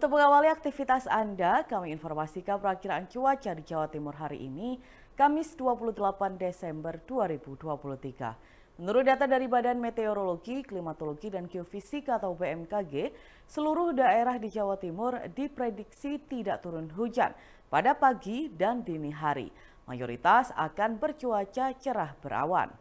Untuk mengawali aktivitas Anda, kami informasikan perakiraan cuaca di Jawa Timur hari ini, Kamis 28 Desember 2023. Menurut data dari Badan Meteorologi, Klimatologi, dan Geofisika atau BMKG, seluruh daerah di Jawa Timur diprediksi tidak turun hujan pada pagi dan dini hari. Mayoritas akan bercuaca cerah berawan.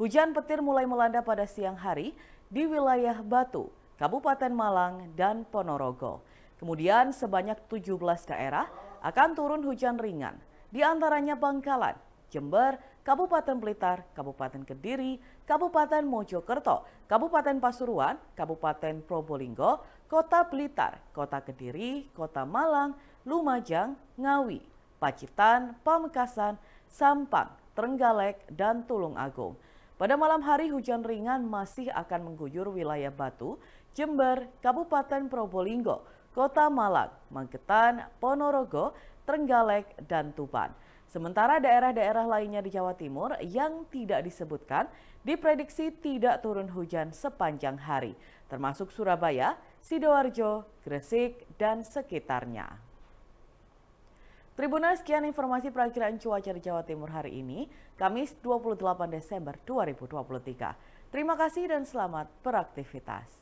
Hujan petir mulai melanda pada siang hari di wilayah Batu, Kabupaten Malang, dan Ponorogo. Kemudian sebanyak 17 daerah akan turun hujan ringan, di antaranya Bangkalan, Jember, Kabupaten Blitar, Kabupaten Kediri, Kabupaten Mojokerto, Kabupaten Pasuruan, Kabupaten Probolinggo, Kota Blitar, Kota Kediri, Kota Malang, Lumajang, Ngawi, Pacitan, Pamekasan, Sampang, Trenggalek, dan Tulung Agung. Pada malam hari hujan ringan masih akan mengguyur wilayah Batu, Jember, Kabupaten Probolinggo, Kota Malang, Magetan, Ponorogo, Trenggalek, dan Tuban. Sementara daerah-daerah lainnya di Jawa Timur yang tidak disebutkan diprediksi tidak turun hujan sepanjang hari, termasuk Surabaya, Sidoarjo, Gresik, dan sekitarnya. Tribunal sekian informasi perakiraan cuaca di Jawa Timur hari ini, Kamis 28 Desember 2023. Terima kasih dan selamat beraktivitas.